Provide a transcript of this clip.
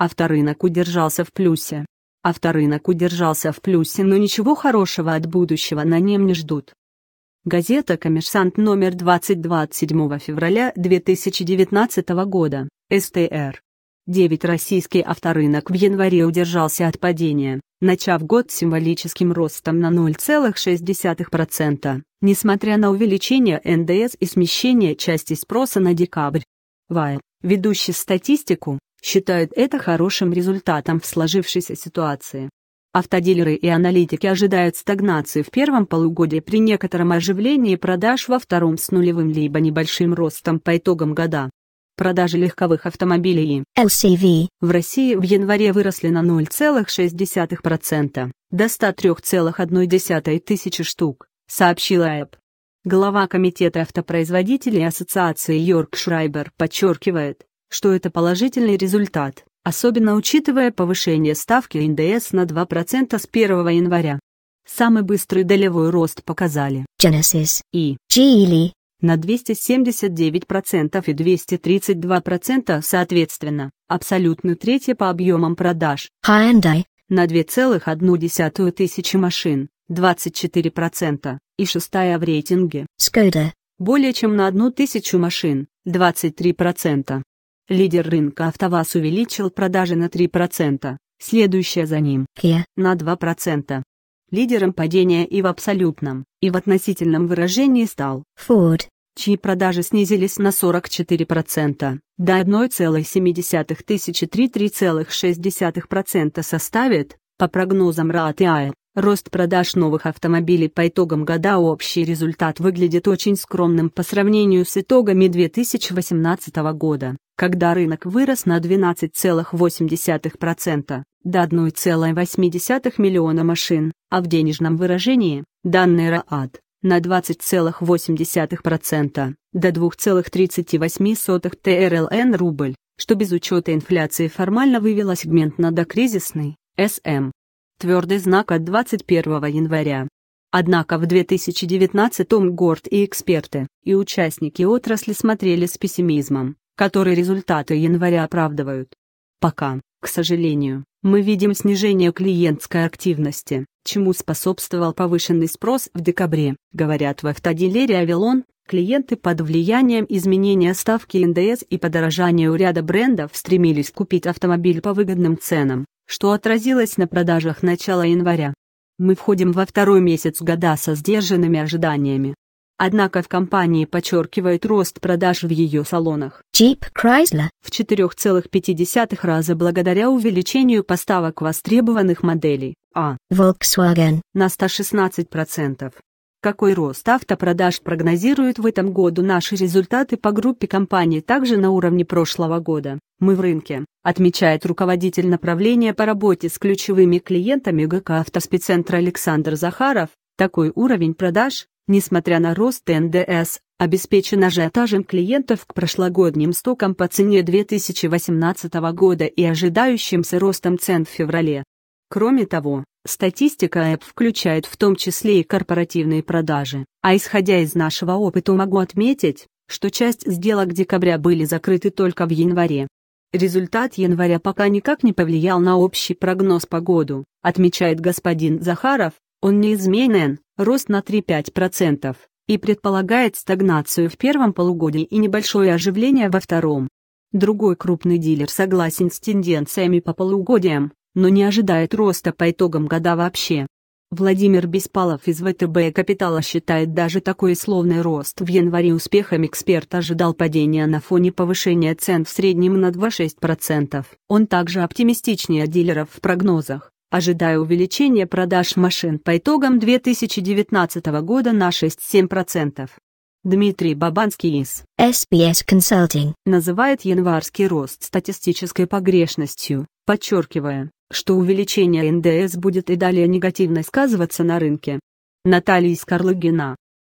Авторынок удержался в плюсе. Авторынок удержался в плюсе, но ничего хорошего от будущего на нем не ждут. Газета «Коммерсант» номер 22 от 7 февраля 2019 года, СТР. 9 российский авторынок в январе удержался от падения, начав год символическим ростом на 0,6%, несмотря на увеличение НДС и смещение части спроса на декабрь. ВАЭ, ведущий статистику, считают это хорошим результатом в сложившейся ситуации. Автодилеры и аналитики ожидают стагнации в первом полугодии при некотором оживлении продаж во втором с нулевым либо небольшим ростом по итогам года. Продажи легковых автомобилей LCV в России в январе выросли на 0,6% до 103,1 тысячи штук, сообщила ЭП. Глава Комитета автопроизводителей Ассоциации Йорк Шрайбер подчеркивает, что это положительный результат, особенно учитывая повышение ставки НДС на 2% с 1 января. Самый быстрый долевой рост показали Genesis и Geely на 279% и 232% соответственно, абсолютно третье по объемам продаж. Hyundai на 2,1 тысячи машин, 24%, и шестая в рейтинге. Skoda более чем на одну тысячу машин, 23%. Лидер рынка АвтоВАЗ увеличил продажи на 3%, следующая за ним – Kia на 2%. Лидером падения и в абсолютном, и в относительном выражении стал Ford, чьи продажи снизились на 44%, до 1,7 тысячи 3,6% составит, по прогнозам РААТИАЭ, Рост продаж новых автомобилей по итогам года общий результат выглядит очень скромным по сравнению с итогами 2018 года, когда рынок вырос на 12,8% до 1,8 миллиона машин, а в денежном выражении, данные РААД, на 20,8% до 2,38 ТРЛН рубль, что без учета инфляции формально вывело сегмент на докризисный, СМ, твердый знак от 21 января. Однако в 2019-м Горд и эксперты, и участники отрасли смотрели с пессимизмом, который результаты января оправдывают. Пока, к сожалению, мы видим снижение клиентской активности, чему способствовал повышенный спрос в декабре, говорят в автодилере «Авилон», клиенты под влиянием изменения ставки НДС и подорожания у ряда брендов стремились купить автомобиль по выгодным ценам, что отразилось на продажах начала января. Мы входим во второй месяц года со сдержанными ожиданиями. Однако в компании подчеркивает рост продаж в ее салонах. Jeep Chrysler в 4,5 раза благодаря увеличению поставок востребованных моделей, а Volkswagen на 116%. Какой рост автопродаж прогнозируют в этом году наши результаты по группе компаний также на уровне прошлого года? Мы в рынке, отмечает руководитель направления по работе с ключевыми клиентами ГК «Автоспеццентр» Александр Захаров. Такой уровень продаж, несмотря на рост НДС, обеспечен ажиотажем клиентов к прошлогодним стокам по цене 2018 года и ожидающимся ростом цен в феврале. Кроме того, Статистика App включает в том числе и корпоративные продажи, а исходя из нашего опыта могу отметить, что часть сделок декабря были закрыты только в январе. Результат января пока никак не повлиял на общий прогноз по году, отмечает господин Захаров, он неизменен, рост на 3-5% и предполагает стагнацию в первом полугодии и небольшое оживление во втором. Другой крупный дилер согласен с тенденциями по полугодиям, но не ожидает роста по итогам года вообще. Владимир Беспалов из ВТБ «Капитала» считает даже такой словный рост в январе успехом эксперт ожидал падения на фоне повышения цен в среднем на 2-6%. Он также оптимистичнее дилеров в прогнозах, ожидая увеличения продаж машин по итогам 2019 года на 6-7%. Дмитрий Бабанский из SBS Consulting называет январский рост статистической погрешностью, подчеркивая, что увеличение НДС будет и далее негативно сказываться на рынке. Наталья Скорлыгина